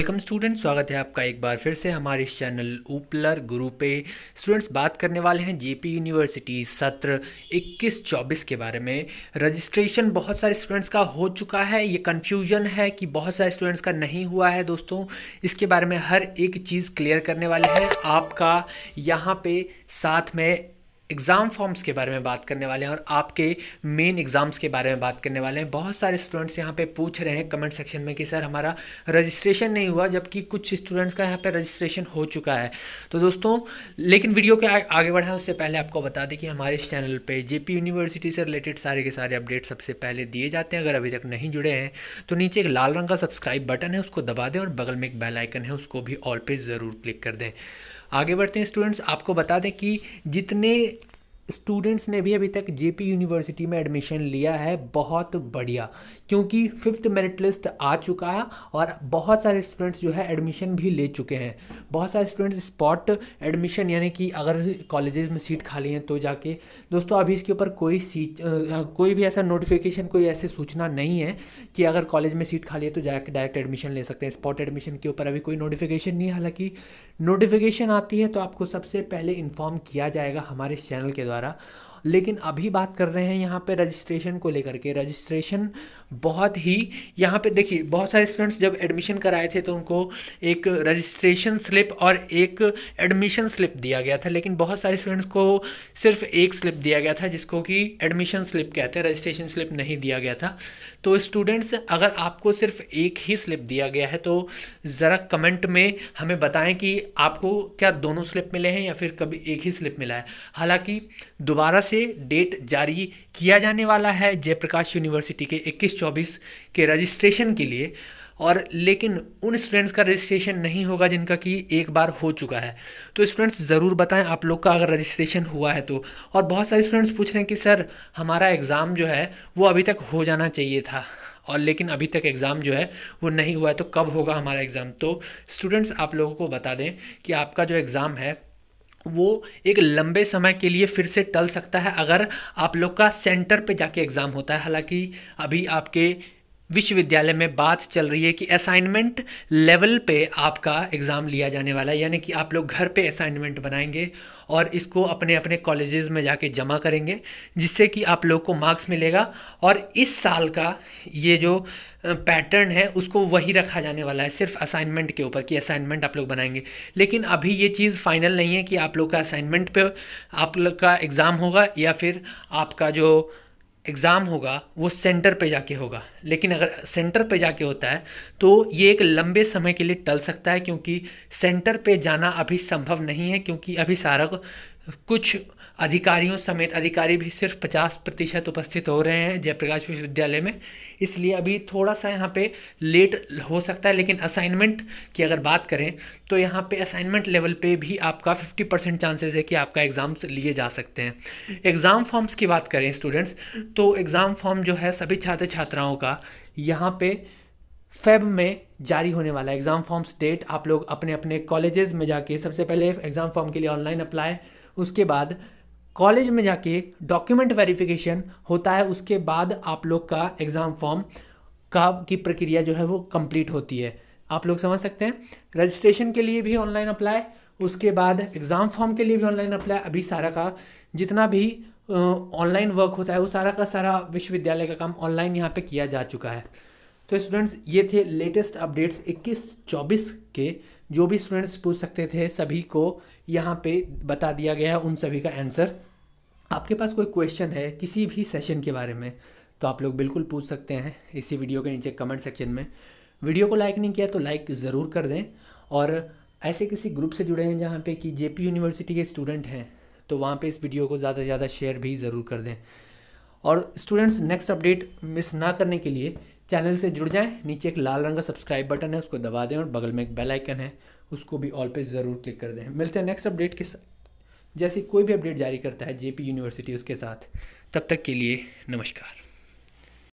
welcome student स्वागत है आपका एक बार फिर से हमारे इस चैनल ऊपलर गुरु पे स्टूडेंट्स बात करने वाले हैं जेपी यूनिवर्सिटी सत्र 21-24 के बारे में रजिस्ट्रेशन बहुत सारे स्टूडेंट्स का हो चुका है ये कन्फ्यूजन है कि बहुत सारे स्टूडेंट्स का नहीं हुआ है दोस्तों इसके बारे में हर एक चीज़ क्लियर करने वाले हैं आपका यहाँ पे साथ में एग्ज़ाम फॉर्म्स के बारे में बात करने वाले हैं और आपके मेन एग्ज़ाम्स के बारे में बात करने वाले हैं बहुत सारे स्टूडेंट्स यहाँ पे पूछ रहे हैं कमेंट सेक्शन में कि सर हमारा रजिस्ट्रेशन नहीं हुआ जबकि कुछ स्टूडेंट्स का यहाँ पे रजिस्ट्रेशन हो चुका है तो दोस्तों लेकिन वीडियो के आगे बढ़ाएं उससे पहले आपको बता दें कि हमारे इस चैनल पर जे यूनिवर्सिटी से रिलेटेड सारे के सारे अपडेट सबसे पहले दिए जाते हैं अगर अभी तक नहीं जुड़े हैं तो नीचे एक लाल रंग का सब्सक्राइब बटन है उसको दबा दें और बगल में एक बेलाइकन है उसको भी ऑल पे ज़रूर क्लिक कर दें आगे बढ़ते हैं स्टूडेंट्स आपको बता दें कि जितने स्टूडेंट्स ने भी अभी तक जेपी यूनिवर्सिटी में एडमिशन लिया है बहुत बढ़िया क्योंकि फिफ्थ मेरिट लिस्ट आ चुका है और बहुत सारे स्टूडेंट्स जो है एडमिशन भी ले चुके हैं बहुत सारे स्टूडेंट्स स्पॉट एडमिशन यानी कि अगर कॉलेजेस में सीट खाली हैं तो जाके दोस्तों अभी इसके ऊपर कोई सीट कोई भी ऐसा नोटिफिकेशन कोई ऐसी सूचना नहीं है कि अगर कॉलेज में सीट खाली है तो जाके डायरेक्ट एडमिशन ले सकते हैं स्पॉट एडमिशन के ऊपर अभी कोई नोटिफिकेशन नहीं है हालाँकि नोटिफिकेशन आती है तो आपको सबसे पहले इन्फॉर्म किया जाएगा हमारे चैनल के द्वारा द्वारा लेकिन अभी बात कर रहे हैं यहाँ पे रजिस्ट्रेशन को लेकर के रजिस्ट्रेशन बहुत ही यहाँ पे देखिए बहुत सारे स्टूडेंट्स जब एडमिशन कराए थे तो उनको एक रजिस्ट्रेशन स्लिप और एक एडमिशन स्लिप दिया गया था लेकिन बहुत सारे स्टूडेंट्स को सिर्फ एक स्लिप दिया गया था जिसको कि एडमिशन स्लिप कहते हैं रजिस्ट्रेशन स्लिप नहीं दिया गया था तो स्टूडेंट्स अगर आपको सिर्फ एक ही स्लिप दिया गया है तो ज़रा कमेंट में हमें बताएं कि आपको क्या दोनों स्लिप मिले हैं या फिर कभी एक ही स्लिप मिला है हालांकि दोबारा से डेट जारी किया जाने वाला है जयप्रकाश यूनिवर्सिटी के 21-24 के रजिस्ट्रेशन के लिए और लेकिन उन स्टूडेंट्स का रजिस्ट्रेशन नहीं होगा जिनका कि एक बार हो चुका है तो स्टूडेंट्स ज़रूर बताएं आप लोग का अगर रजिस्ट्रेशन हुआ है तो और बहुत सारे स्टूडेंट्स पूछ रहे हैं कि सर हमारा एग्ज़ाम जो है वो अभी तक हो जाना चाहिए था और लेकिन अभी तक एग्ज़ाम जो है वो नहीं हुआ है तो कब होगा हमारा एग्ज़ाम तो स्टूडेंट्स आप लोगों को बता दें कि आपका जो एग्ज़ाम है वो एक लंबे समय के लिए फिर से टल सकता है अगर आप लोग का सेंटर पे जाके एग्ज़ाम होता है हालांकि अभी आपके विश्वविद्यालय में बात चल रही है कि असाइनमेंट लेवल पे आपका एग्ज़ाम लिया जाने वाला है यानी कि आप लोग घर पे असाइनमेंट बनाएंगे और इसको अपने अपने कॉलेजेस में जाके जमा करेंगे जिससे कि आप लोग को मार्क्स मिलेगा और इस साल का ये जो पैटर्न है उसको वही रखा जाने वाला है सिर्फ असाइनमेंट के ऊपर कि असाइनमेंट आप लोग बनाएंगे लेकिन अभी ये चीज़ फाइनल नहीं है कि आप लोग का असाइनमेंट पे आप लोग का एग्ज़ाम होगा या फिर आपका जो एग्ज़ाम होगा वो सेंटर पे जाके होगा लेकिन अगर सेंटर पे जाके होता है तो ये एक लंबे समय के लिए टल सकता है क्योंकि सेंटर पे जाना अभी संभव नहीं है क्योंकि अभी सारा कुछ अधिकारियों समेत अधिकारी भी सिर्फ पचास प्रतिशत उपस्थित हो रहे हैं जयप्रकाश विश्वविद्यालय में इसलिए अभी थोड़ा सा यहाँ पे लेट हो सकता है लेकिन असाइनमेंट की अगर बात करें तो यहाँ पे असाइनमेंट लेवल पे भी आपका 50 परसेंट चांसेस है कि आपका एग्ज़ाम्स लिए जा सकते हैं एग्ज़ाम फॉर्म्स की बात करें स्टूडेंट्स तो एग्ज़ाम फॉर्म जो है सभी छात्र छात्राओं का यहाँ पर फेब में जारी होने वाला एग्ज़ाम फॉर्म्स डेट आप लोग अपने अपने कॉलेजेस में जाके सबसे पहले एग्ज़ाम फॉर्म के लिए ऑनलाइन अप्लाई उसके बाद कॉलेज में जाके डॉक्यूमेंट वेरिफिकेशन होता है उसके बाद आप लोग का एग्ज़ाम फॉर्म का की प्रक्रिया जो है वो कंप्लीट होती है आप लोग समझ सकते हैं रजिस्ट्रेशन के लिए भी ऑनलाइन अप्लाई उसके बाद एग्ज़ाम फॉर्म के लिए भी ऑनलाइन अप्लाई अभी सारा का जितना भी ऑनलाइन वर्क होता है वो सारा का सारा विश्वविद्यालय का काम ऑनलाइन यहाँ पे किया जा चुका है तो स्टूडेंट्स ये थे लेटेस्ट अपडेट्स 21-24 के जो भी स्टूडेंट्स पूछ सकते थे सभी को यहाँ पे बता दिया गया है उन सभी का आंसर आपके पास कोई क्वेश्चन है किसी भी सेशन के बारे में तो आप लोग बिल्कुल पूछ सकते हैं इसी वीडियो के नीचे कमेंट सेक्शन में वीडियो को लाइक नहीं किया तो लाइक ज़रूर कर दें और ऐसे किसी ग्रुप से जुड़े हैं जहाँ पे कि जे यूनिवर्सिटी के स्टूडेंट हैं तो वहाँ पे इस वीडियो को ज़्यादा से ज़्यादा शेयर भी ज़रूर कर दें और स्टूडेंट्स नेक्स्ट अपडेट मिस ना करने के लिए चैनल से जुड़ जाएं नीचे एक लाल रंग का सब्सक्राइब बटन है उसको दबा दें और बगल में एक बेल आइकन है उसको भी ऑल पे ज़रूर क्लिक कर दें मिलते हैं नेक्स्ट अपडेट के साथ जैसे कोई भी अपडेट जारी करता है जेपी यूनिवर्सिटी उसके साथ तब तक के लिए नमस्कार